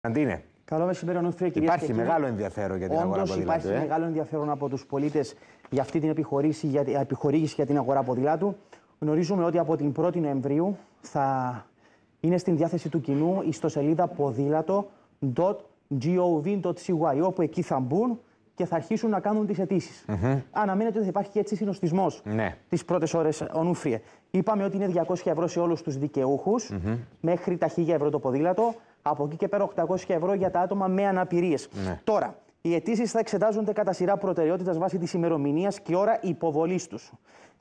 Αντίνε. Καλό μεσημέρι, Νούφρια, κυρίε Υπάρχει μεγάλο ενδιαφέρον για την Όντως, αγορά ποδηλάτου. Υπάρχει ε? μεγάλο ενδιαφέρον από τους πολίτες για αυτή την επιχορήγηση για, επιχορήγηση για την αγορά ποδηλάτου. Γνωρίζουμε ότι από την 1η Νοεμβρίου θα είναι στην διάθεση του κοινού η ιστοσελίδα ποδήλατο.gov.cy, όπου εκεί θα μπουν και θα αρχίσουν να κάνουν τις αιτήσεις. Mm -hmm. Αναμένεται ότι θα υπάρχει και έτσι συνοστισμός ναι. τις πρώτες ώρες ονούφριε. Είπαμε ότι είναι 200 ευρώ σε όλους τους δικαιούχους, μέχρι τα 1000 ευρώ το ποδήλατο. Από εκεί και πέρα 800 ευρώ για τα άτομα με αναπηρίες. Ναι. Τώρα, οι αιτήσεις θα εξετάζονται κατά σειρά προτεραιότητας βάσει της ημερομηνίας και ώρα υποβολής τους.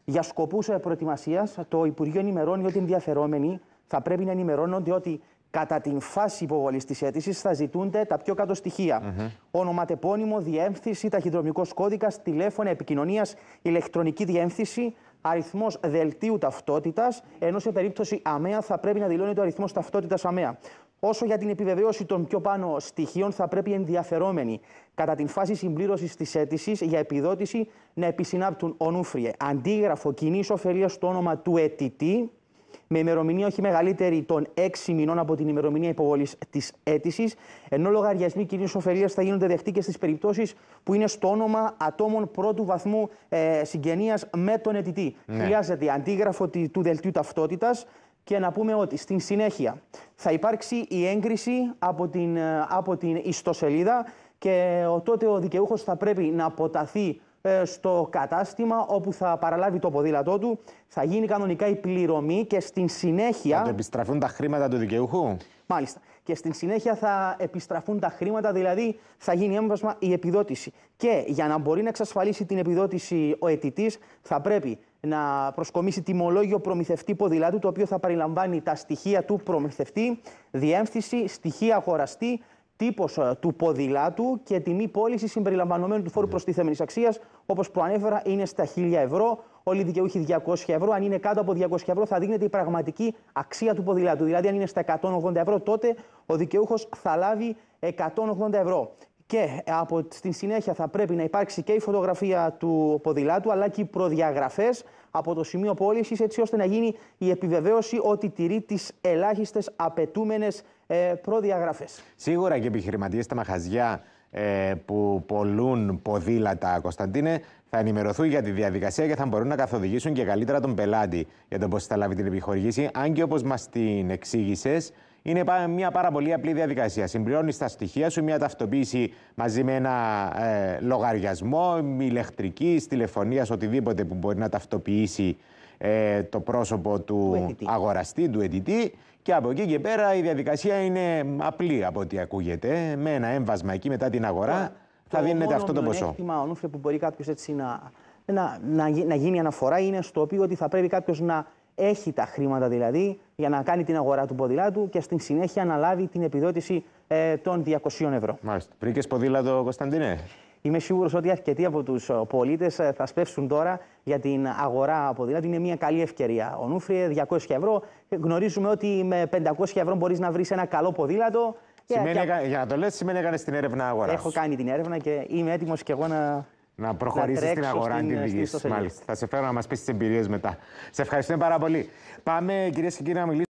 Για σκοπούς ε, προετοιμασίας, το Υπουργείο ενημερώνει ότι οι ενδιαφερόμενοι θα πρέπει να ενημερώνονται ότι κατά την φάση υποβολής της αίτησης θα ζητούνται τα πιο κάτω στοιχεία. Mm-hmm. Ονοματεπώνυμο, διεύθυνση, ταχυδρομικός κώδικας, τηλέφωνα επικοινωνίας, ηλεκτρονική διεύθυνση, αριθμός δελτίου ταυτότητας, ενώ σε περίπτωση αμαία θα πρέπει να δηλώνει το αριθμός ταυτότητας αμαία. Όσο για την επιβεβαίωση των πιο πάνω στοιχείων, θα πρέπει οι ενδιαφερόμενοι κατά την φάση συμπλήρωσης της αίτησης για επιδότηση να επισυνάπτουν ονούφριε αντίγραφο κοινή ωφελίας στο όνομα του αιτητή, με ημερομηνία όχι μεγαλύτερη των 6 μηνών από την ημερομηνία υποβολής της αίτησης, ενώ λογαριασμοί κοινής ωφελίας θα γίνονται δεχτοί και στις περιπτώσεις που είναι στο όνομα ατόμων πρώτου βαθμού ε, συγγενείας με τον αιτητή. Ναι. Χρειάζεται αντίγραφο του δελτίου ταυτότητας, και να πούμε ότι στην συνέχεια θα υπάρξει η έγκριση από την, ε, από την ιστοσελίδα και ο, ε, τότε ο δικαιούχος θα πρέπει να αποταθεί ε, στο κατάστημα όπου θα παραλάβει το ποδήλατό του, θα γίνει κανονικά η πληρωμή και στην συνέχεια... Θα επιστραφούν τα χρήματα του δικαιούχου. Μάλιστα. Και στην συνέχεια θα επιστραφούν τα χρήματα, δηλαδή θα γίνει έμβασμα η επιδότηση. Και για να μπορεί να εξασφαλίσει την επιδότηση ο αιτητής θα πρέπει να προσκομίσει τιμολόγιο προμηθευτή ποδηλάτου, το οποίο θα περιλαμβάνει τα στοιχεία του προμηθευτή, διεύθυνση, στοιχεία αγοραστή, τύπος ε, του ποδηλάτου και τιμή πώληση συμπεριλαμβανομένου του φόρου ναι. προστιθέμενης αξίας. Όπως προανέφερα, είναι στα 1000 ευρώ. Όλοι οι δικαιούχοι 200 ευρώ. Αν είναι κάτω από 200 ευρώ, θα δίνεται η πραγματική αξία του ποδηλάτου. Δηλαδή, αν είναι στα 180 ευρώ, τότε ο δικαιούχος θα λάβει 180 ευρώ. Και από, στην συνέχεια θα πρέπει να υπάρξει και η φωτογραφία του ποδηλάτου, αλλά και οι προδιαγραφές από το σημείο πώλησης, έτσι ώστε να γίνει η επιβεβαίωση ότι τηρεί τις ελάχιστες απαιτούμενες ε, προδιαγραφές. προδιαγραφέ. Σίγουρα και επιχειρηματίες στα μαχαζιά ε, που πολλούν ποδήλατα, Κωνσταντίνε, θα ενημερωθούν για τη διαδικασία και θα μπορούν να καθοδηγήσουν και καλύτερα τον πελάτη για το πώς θα λάβει την επιχορήγηση. Αν και όπως μας την εξήγησες, είναι μια πάρα πολύ απλή διαδικασία. Συμπληρώνεις τα στοιχεία σου, μια ταυτοποίηση μαζί με ένα ε, λογαριασμό ηλεκτρική, τηλεφωνίας, οτιδήποτε που μπορεί να ταυτοποιήσει ε, το πρόσωπο του, αγοραστή, του ετητή, Και από εκεί και πέρα η διαδικασία είναι απλή από ό,τι ακούγεται. Με ένα έμβασμα εκεί μετά την αγορά θα δίνεται αυτό το ποσό. Το μόνο που μπορεί κάποιος έτσι να, να, να, να γίνει αναφορά είναι στο οποίο ότι θα πρέπει κάποιος να έχει τα χρήματα δηλαδή για να κάνει την αγορά του ποδηλάτου και στην συνέχεια να λάβει την επιδότηση ε, των 200 ευρώ. Μάλιστα. Βρήκες ποδήλατο, Κωνσταντίνε. Είμαι σίγουρος ότι αρκετοί από τους ε, πολίτες ε, θα σπεύσουν τώρα για την αγορά ποδήλατου. Είναι μια καλή ευκαιρία. Ο Νούφριε 200 ευρώ. Γνωρίζουμε ότι με 500 ευρώ μπορείς να βρεις ένα καλό ποδήλατο. Σημαίνει, Για να το λες, σημαίνει έκανες την έρευνα αγοράς. Έχω κάνει την έρευνα και είμαι έτοιμος και εγώ να να προχωρήσεις στην αγορά αντιβηγή. Ε, Μάλιστα. Θα σε φέρω να μας πεις τις εμπειρίες μετά. Σε ευχαριστούμε πάρα πολύ. Πάμε κυρίες και κύριοι να μιλήσουμε.